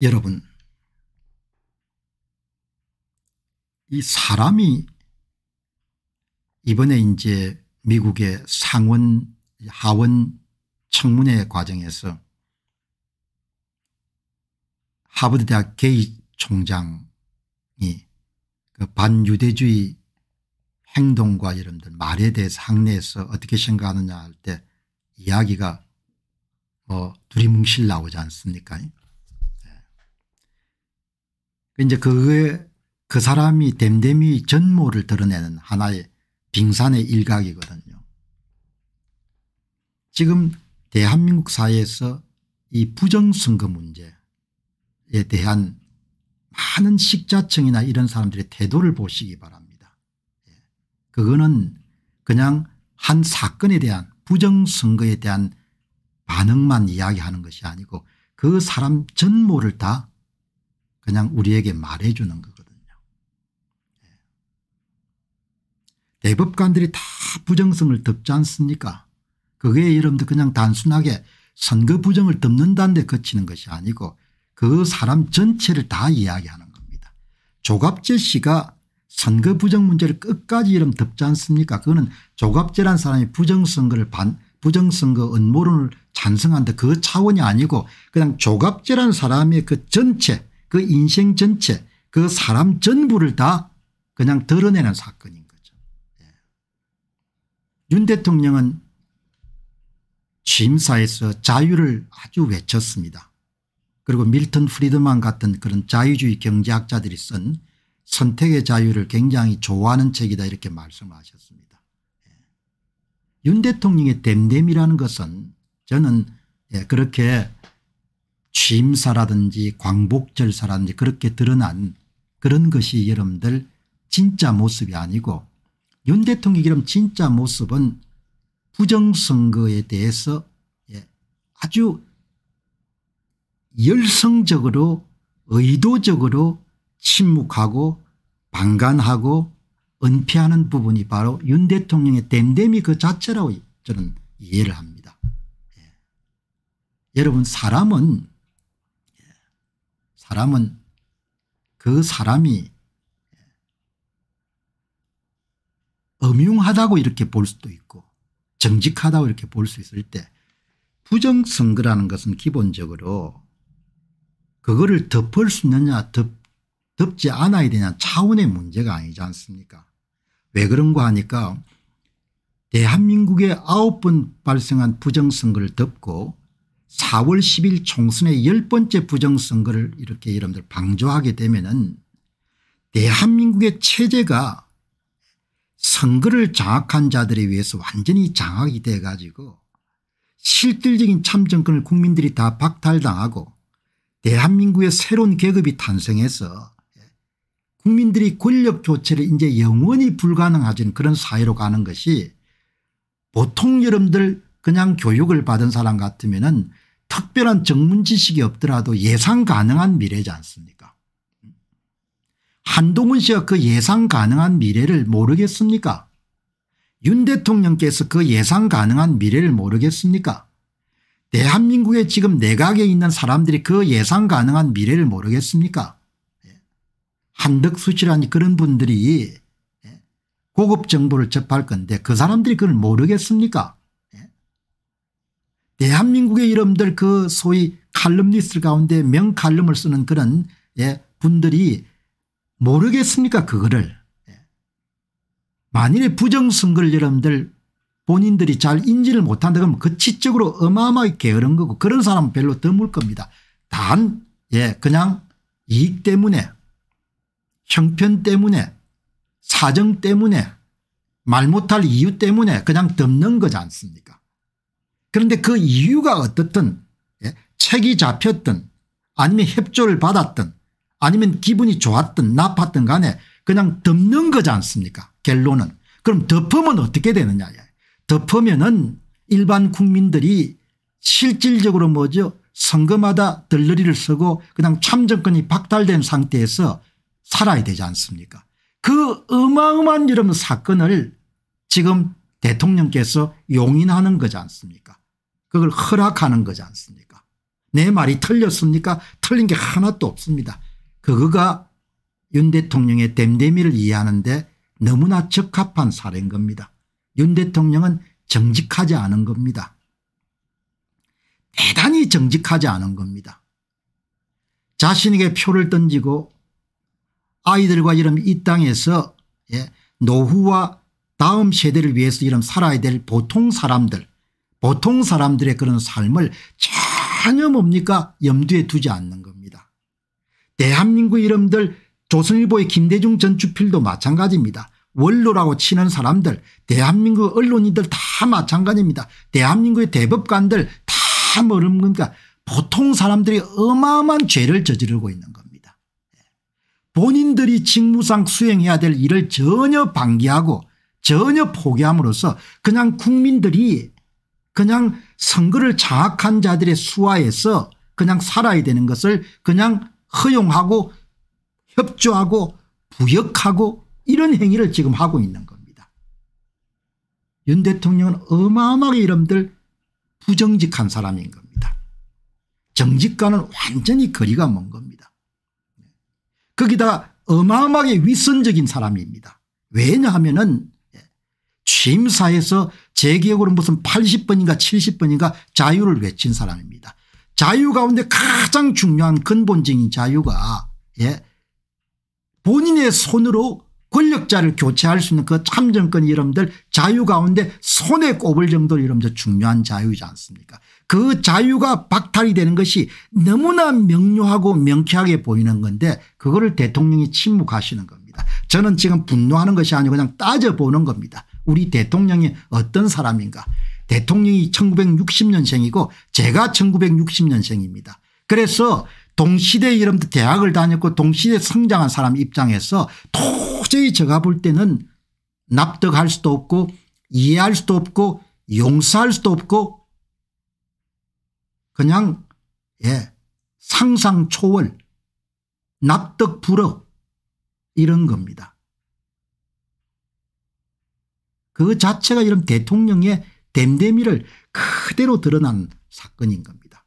여러분 이 사람이 이번에 이제 미국의 상원 하원 청문회 과정에서 하버드대학 게이 총장이 그 반유대주의 행동과 여러분들 말에 대해서 학내에서 어떻게 생각하느냐 할 때 이야기가 뭐 두리뭉실 나오지 않습니까 그 이제 그게 그 사람이 댐댐이 전모를 드러내는 하나의 빙산의 일각이거든요. 지금 대한민국 사회에서 이 부정선거 문제에 대한 많은 식자층이나 이런 사람들의 태도를 보시기 바랍니다. 예. 그거는 그냥 한 사건에 대한 부정선거에 대한 반응만 이야기하는 것이 아니고 그 사람 전모를 다 그냥 우리에게 말해주는 거거든요. 예. 대법관들이 다 부정성을 덮지 않습니까 그게 여러분들 그냥 단순하게 선거 부정을 덮는다는 데 그치는 것이 아니고 그 사람 전체를 다 이야기하는 겁니다. 조갑재 씨가 선거 부정 문제를 끝까지 이름 덮지 않습니까 그거는 조갑재란 사람이 부정선거를 반 부정선거 음모론을 찬성한다 그 차원이 아니고 그냥 조갑재란 사람의 그 전체 그 인생 전체 그 사람 전부를 다 그냥 드러내는 사건인 거죠. 예. 윤 대통령은 취임사에서 자유를 아주 외쳤습니다. 그리고 밀턴 프리드만 같은 그런 자유주의 경제학자들이 쓴 선택의 자유를 굉장히 좋아하는 책이다 이렇게 말씀하셨습니다. 예. 윤 대통령의 댐댐이라는 것은 저는 예, 그렇게 취임사라든지 광복절사라든지 그렇게 드러난 그런 것이 여러분들 진짜 모습이 아니고 윤 대통령의 이름 진짜 모습은 부정선거에 대해서 예, 아주 열성적으로 의도적으로 침묵하고 방관하고 은폐하는 부분이 바로 윤 대통령의 댐댐이 그 자체라고 저는 이해를 합니다. 예. 여러분 사람은 사람은 그 사람이 음흉하다고 이렇게 볼 수도 있고 정직하다고 이렇게 볼 수 있을 때 부정선거라는 것은 기본적으로 그거를 덮을 수 있느냐 덮, 덮지 않아야 되냐 차원의 문제가 아니지 않습니까 왜 그런가 하니까 대한민국에 아홉 번 발생한 부정선거를 덮고 4월 10일 총선의 열 번째 부정선거를 이렇게 여러분들 방조하게 되면은 대한민국의 체제가 선거를 장악한 자들에 의해서 완전히 장악이 돼 가지고 실질적인 참정권을 국민들이 다 박탈당하고 대한민국의 새로운 계급이 탄생해서 국민들이 권력 교체를 이제 영원히 불가능하진 그런 사회로 가는 것이 보통 여러분들 그냥 교육을 받은 사람 같으면 은 특별한 전문 지식이 없더라도 예상 가능한 미래지 않습니까 한동훈 씨가 그 예상 가능한 미래를 모르겠습니까 윤 대통령께서 그 예상 가능한 미래를 모르겠습니까 대한민국에 지금 내각에 있는 사람들이 그 예상 가능한 미래를 모르겠습니까 예. 한덕수시라니 그런 분들이 예. 고급 정보를 접할 건데 그 사람들이 그걸 모르겠습니까 대한민국의 이름들 그 소위 칼럼니스트 가운데 명칼럼을 쓰는 그런 예, 분들이 모르겠습니까 그거를. 예. 만일에 부정선거를 여러분들 본인들이 잘 인지를 못한다 그러면 그치적으로 어마어마하게 게으른 거고 그런 사람 별로 드물 겁니다. 단 예, 그냥 이익 때문에 형편 때문에 사정 때문에 말 못할 이유 때문에 그냥 덮는 거지 않습니까 그런데 그 이유가 어떻든 예? 책이 잡혔든 아니면 협조를 받았든 아니면 기분이 좋았든 나빴든 간에 그냥 덮는 거지 않습니까 결론은. 그럼 덮으면 어떻게 되느냐. 덮으면 은 일반 국민들이 실질적으로 뭐죠 선거마다 들러리를 쓰고 그냥 참정권이 박탈된 상태에서 살아야 되지 않습니까 그 어마어마한 여러 사건을 지금 대통령께서 용인하는 거지 않습니까 그걸 허락하는 거지 않습니까 내 말이 틀렸습니까 틀린 게 하나도 없습니다. 그거가 윤 대통령의 댐댐이를 이해하는데 너무나 적합한 사례인 겁니다. 윤 대통령은 정직하지 않은 겁니다. 대단히 정직하지 않은 겁니다. 자신에게 표를 던지고 아이들과 이런 이 땅에서 예, 노후와 다음 세대를 위해서 이런 살아야 될 보통 사람들 보통 사람들의 그런 삶을 전혀 뭡니까 염두에 두지 않는 겁니다. 대한민국 이름들 조선일보의 김대중 전주필도 마찬가지입니다. 원로라고 치는 사람들 대한민국 언론인들 다 마찬가지입니다. 대한민국의 대법관들 다 모르는 그니까 보통 사람들이 어마어마한 죄를 저지르고 있는 겁니다. 본인들이 직무상 수행해야 될 일을 전혀 방기하고 전혀 포기함으로써 그냥 국민들이 그냥 선거를 장악한 자들의 수하에서 그냥 살아야 되는 것을 그냥 허용하고 협조하고 부역하고 이런 행위를 지금 하고 있는 겁니다. 윤 대통령은 어마어마하게 이름들 부정직한 사람인 겁니다. 정직과는 완전히 거리가 먼 겁니다. 거기다 어마어마하게 위선적인 사람입니다. 왜냐하면 취임사에서 제기억으로 무슨 80번인가 70번인가 자유를 외친 사람입니다. 자유 가운데 가장 중요한 근본적인 자유가 예 본인의 손으로 권력자를 교체할 수 있는 그 참정권 여러들 자유 가운데 손에 꼽을 정도로 여러들 중요한 자유이지 않습니까 그 자유가 박탈이 되는 것이 너무나 명료하고 명쾌하게 보이는 건데 그거를 대통령이 침묵하시는 겁니다. 저는 지금 분노하는 것이 아니고 그냥 따져보는 겁니다. 우리 대통령이 어떤 사람인가 대통령이 1960년생이고 제가 1960년생입니다. 그래서 동시대 이름부 대학을 다녔고 동시대 성장한 사람 입장에서 도저히 제가 볼 때는 납득할 수도 없고 이해할 수도 없고 용서할 수도 없고 그냥 예 상상초월 납득불허 이런 겁니다. 그 자체가 이런 대통령의 댐댐이를 그대로 드러난 사건인 겁니다.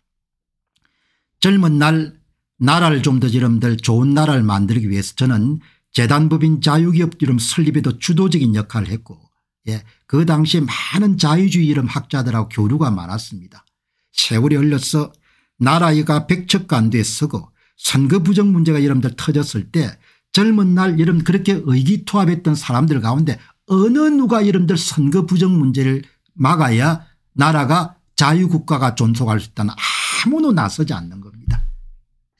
젊은 날 나라를 좀더 이름들 좋은 나라를 만들기 위해서 저는 재단법인 자유기업 이름 설립에도 주도적인 역할을 했고 예, 그 당시 많은 자유주의 이름 학자들하고 교류가 많았습니다. 세월이 흘러서 나라가 백척간도에 서고 선거 부정 문제가 여러분들 터졌을 때 젊은 날 여러분 그렇게 의기투합했던 사람들 가운데 어느 누가 이러들 선거 부정 문제를 막아야 나라가 자유국가가 존속할 수 있다는 아무도 나서지 않는 겁니다.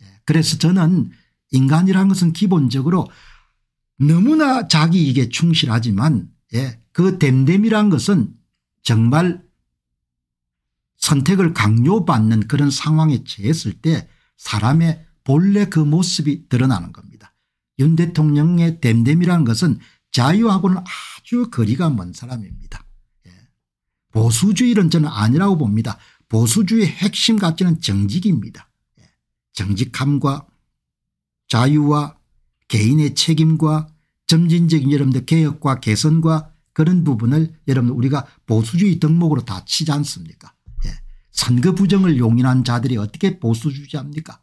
예, 그래서 저는 인간이라는 것은 기본적으로 너무나 자기 이익 충실하지만 예, 그 댐댐이란 것은 정말 선택을 강요받는 그런 상황에 처했을 때 사람의 본래 그 모습이 드러나는 겁니다. 윤 대통령의 댐댐이란 것은 자유하고는 아주 거리가 먼 사람입니다. 예. 보수주의는 저는 아니라고 봅니다. 보수주의 핵심 가치는 정직입니다. 예. 정직함과 자유와 개인의 책임과 점진적인 여러분들 개혁과 개선과 그런 부분을 여러분 우리가 보수주의 덕목으로 다 치지 않습니까 예. 선거 부정을 용인한 자들이 어떻게 보수주의합니까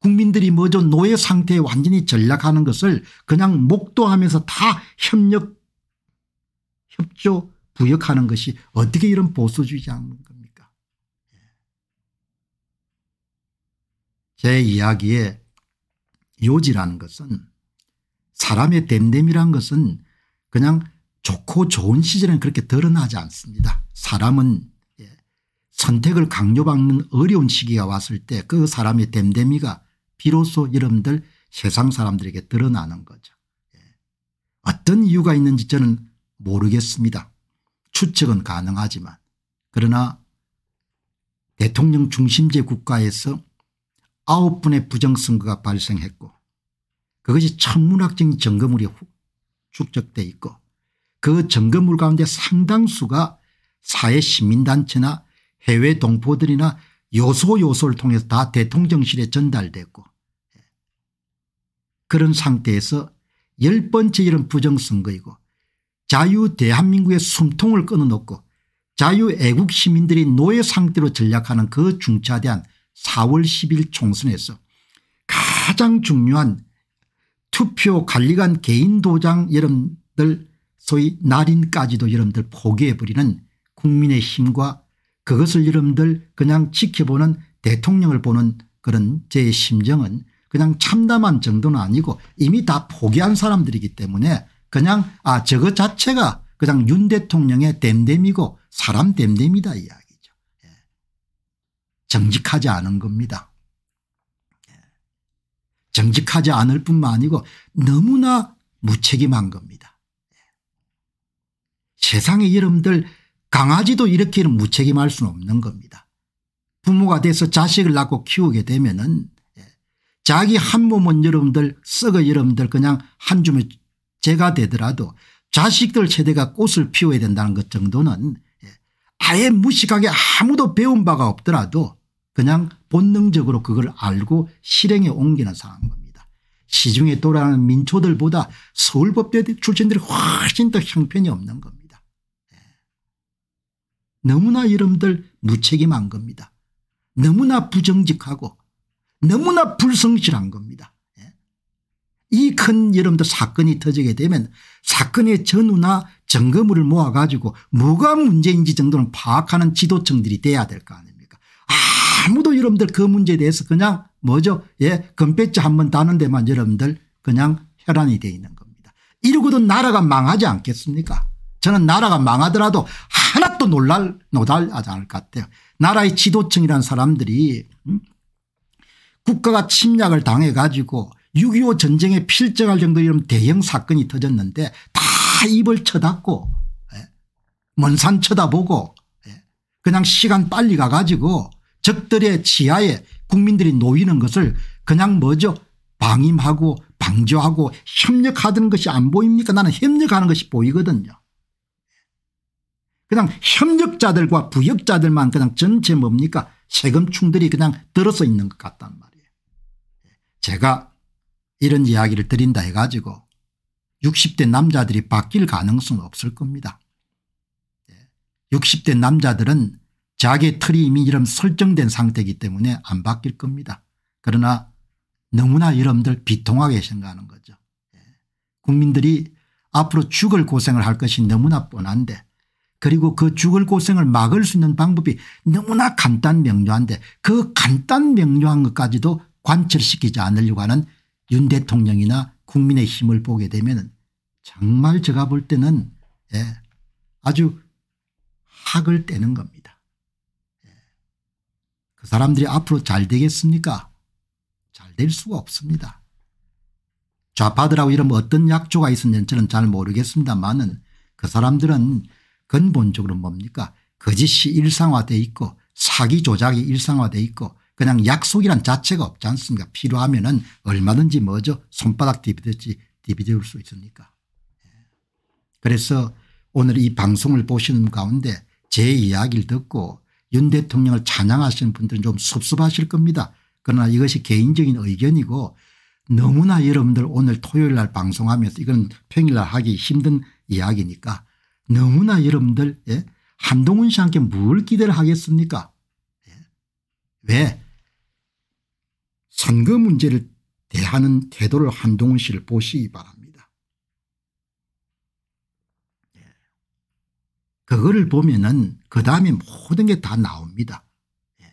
국민들이 먼저 노예 상태에 완전히 전락하는 것을 그냥 목도하면서 다 협력 협조 부역하는 것이 어떻게 이런 보수주의지 않는 겁니까 예. 제 이야기의 요지라는 것은 사람의 댐댐이란 것은 그냥 좋고 좋은 시절에는 그렇게 드러나지 않습니다. 사람은 예, 선택을 강요받는 어려운 시기가 왔을 때 그 사람의 댐댐이가 비로소 여러분들 세상 사람들에게 드러나는 거죠. 예. 어떤 이유가 있는지 저는 모르겠습니다. 추측은 가능하지만 그러나 대통령 중심제 국가에서 아홉 분의 부정선거가 발생했고 그것이 천문학적인 점검물이 축적돼 있고 그 점검물 가운데 상당수가 사회시민단체나 해외 동포들이나 요소 요소를 통해서 다 대통령실에 전달됐고 그런 상태에서 열 번째 이런 부정선거이고 자유 대한민국의 숨통을 끊어놓고 자유 애국 시민들이 노예 상태로 전략하는 그 중차대한 4월 10일 총선에서 가장 중요한 투표 관리관 개인 도장 여러분들 소위 날인까지도 여러분들 포기해버리는 국민의 힘과 그것을 여러분들 그냥 지켜보는 대통령을 보는 그런 제 심정은 그냥 참담한 정도는 아니고 이미 다 포기한 사람들이기 때문에 그냥 아 저거 자체가 그냥 윤 대통령의 댐댐이고 사람 댐댐이다 이야기죠. 예. 정직하지 않은 겁니다. 예. 정직하지 않을 뿐만 아니고 너무나 무책임한 겁니다. 예. 세상에 여러분들 강아지도 이렇게 는 무책임할 수는 없는 겁니다. 부모가 돼서 자식을 낳고 키우게 되면 은 예, 자기 한 몸은 여러분들 썩어 여러분들 그냥 한 줌의 재가 되더라도 자식들 세대가 꽃을 피워야 된다는 것 정도는 예, 아예 무식하게 아무도 배운 바가 없더라도 그냥 본능적으로 그걸 알고 실행에 옮기는 상황 겁니다. 시중에 돌아가는 민초들보다 서울법대 출신들이 훨씬 더 형편이 없는 겁니다. 너무나 여러분들 무책임한 겁니다. 너무나 부정직하고 너무나 불성실한 겁니다. 예. 이큰 여러분들 사건이 터지게 되면 사건의 전후나 점검을 모아가지고 뭐가 문제인지 정도는 파악하는 지도층들이 돼야 될 거 아닙니까 아무도 여러분들 그 문제에 대해서 그냥 뭐죠 예금배지 한번 다는 데만 여러분들 그냥 혈안이 돼 있는 겁니다 이러고도 나라가 망하지 않겠습니까 저는 나라가 망하더라도 하나 또각도 놀랄 노달하지 않을 것 같아요. 나라의 지도층이라는 사람들이 음? 국가가 침략을 당해 가지고 6.25 전쟁에 필적할 정도 이런 대형 사건이 터졌는데 다 입을 쳐닫고 예, 먼산 쳐다보고 예, 그냥 시간 빨리 가가지고 적들의 치하에 국민들이 놓이는 것을 그냥 뭐죠 방임하고 방조하고 협력하던 것이 안 보입니까 나는 협력하는 것이 보이거든요. 그냥 협력자들과 부역자들만 그냥 전체 뭡니까 세금충들이 그냥 들어서 있는 것 같단 말이에요. 제가 이런 이야기를 드린다 해가지고 60대 남자들이 바뀔 가능성은 없을 겁니다. 60대 예. 남자들은 자기의 틀이 이미 이름 설정된 상태이기 때문에 안 바뀔 겁니다. 그러나 너무나 여러분들 비통하게 생각하는 거죠. 예. 국민들이 앞으로 죽을 고생을 할 것이 너무나 뻔한데 그리고 그 죽을 고생을 막을 수 있는 방법이 너무나 간단 명료한데 그 간단 명료한 것까지도 관철시키지 않으려고 하는 윤 대통령이나 국민의 힘을 보게 되면 정말 제가 볼 때는 예, 아주 학을 떼는 겁니다. 예. 그 사람들이 앞으로 잘 되겠습니까? 잘 될 수가 없습니다. 좌파들하고 이러면 어떤 약조가 있었는지는 잘 모르겠습니다만은 그 사람들은 근본적으로 뭡니까 거짓이 일상화되어 있고 사기 조작이 일상화되어 있고 그냥 약속이란 자체가 없지 않습니까 필요하면 은 얼마든지 뭐죠 손바닥 디비듯이 디비데울 수 있으니까 예. 그래서 오늘 이 방송을 보시는 가운데 제 이야기를 듣고 윤 대통령을 찬양하시는 분들은 좀 섭섭하실 겁니다. 그러나 이것이 개인적인 의견이고 너무나 여러분들 오늘 토요일 날 방송하면서 이건 평일 날 하기 힘든 이야기니까 너무나 여러분들 예? 한동훈 씨한테 뭘 기대를 하겠습니까 예? 왜 선거 문제를 대하는 태도를 한동훈 씨를 보시기 바랍니다. 예. 그거를 보면 은그 다음에 모든 게 다 나옵니다. 예.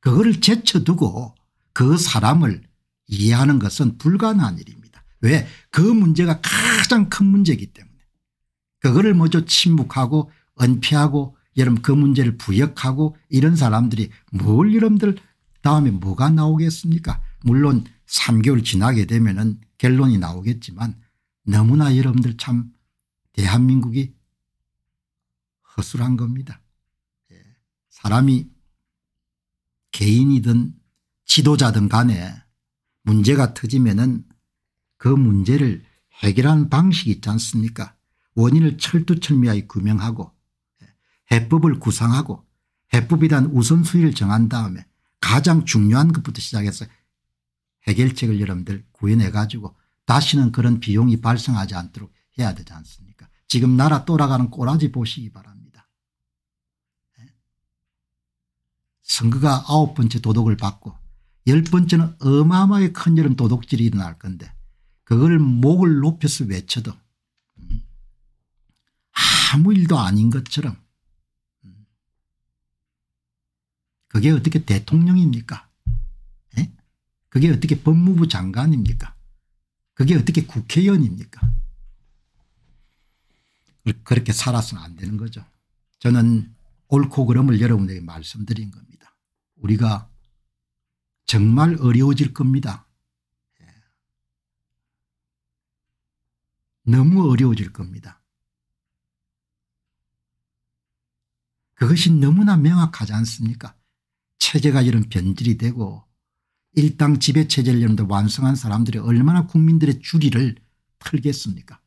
그거를 제쳐두고 그 사람을 이해하는 것은 불가능한 일입니다. 왜? 그 문제가 가장 큰 문제이기 때문에 그거를 먼저 침묵하고 은폐하고 여러분 그 문제를 부역하고 이런 사람들이 뭘 여러분들 다음에 뭐가 나오겠습니까 물론 3개월 지나게 되면 은 결론이 나오겠지만 너무나 여러분들 참 대한민국이 허술한 겁니다. 예. 사람이 개인이든 지도자든 간에 문제가 터지면 은그 문제를 해결한 방식이 있지 않습니까 원인을 철두철미하게 규명하고 해법을 구상하고 해법에 대한 우선순위를 정한 다음에 가장 중요한 것부터 시작해서 해결책을 여러분들 구현해 가지고 다시는 그런 비용이 발생하지 않도록 해야 되지 않습니까 지금 나라 돌아가는 꼬라지 보시기 바랍니다. 선거가 아홉 번째 도덕을 받고 열 번째는 어마어마하게 큰 여름 도덕질이 일어날 건데 그걸 목을 높여서 외쳐도 아무 일도 아닌 것처럼 그게 어떻게 대통령입니까? 에? 예? 그게 어떻게 법무부 장관입니까? 그게 어떻게 국회의원입니까? 그렇게 살아서는 안 되는 거죠. 저는 옳고 그름을 여러분에게 말씀드린 겁니다. 우리가 정말 어려워질 겁니다. 너무 어려워질 겁니다. 그것이 너무나 명확하지 않습니까? 체제가 이런 변질이 되고 일당 지배체제를 이런 데 완성한 사람들이 얼마나 국민들의 주리를 털겠습니까?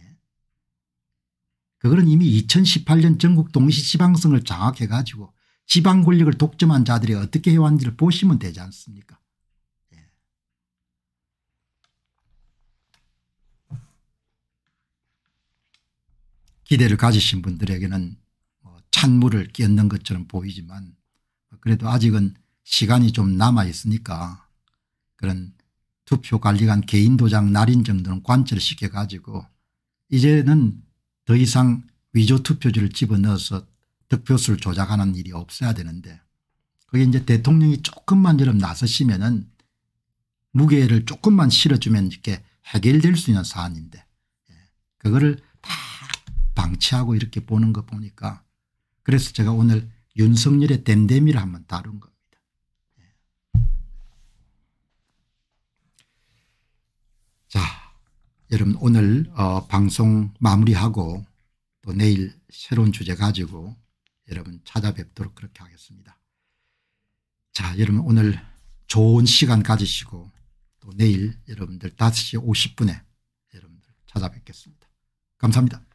예. 그거는 이미 2018년 전국 동시 지방성을 장악해가지고 지방 권력을 독점한 자들이 어떻게 해왔는지를 보시면 되지 않습니까? 기대를 가지신 분들에게는 뭐 찬물을 끼얹는 것처럼 보이지만 그래도 아직은 시간이 좀 남아 있으니까 그런 투표 관리관 개인 도장 날인 정도는 관철시켜 가지고 이제는 더 이상 위조 투표지를 집어넣어서 득표수를 조작하는 일이 없어야 되는데 그게 이제 대통령이 조금만 여름 나서시면은 무게를 조금만 실어주면 이렇게 해결될 수 있는 사안인데 예, 그거를 다 방치하고 이렇게 보는 거 보니까 그래서 제가 오늘 윤석열의 댄데미를 한번 다룬 겁니다. 예. 자 여러분 오늘 어, 방송 마무리하고 또 내일 새로운 주제 가지고 여러분 찾아뵙도록 그렇게 하겠습니다. 자 여러분 오늘 좋은 시간 가지시고 또 내일 여러분들 5시 50분에 여러분들 찾아뵙겠습니다. 감사합니다.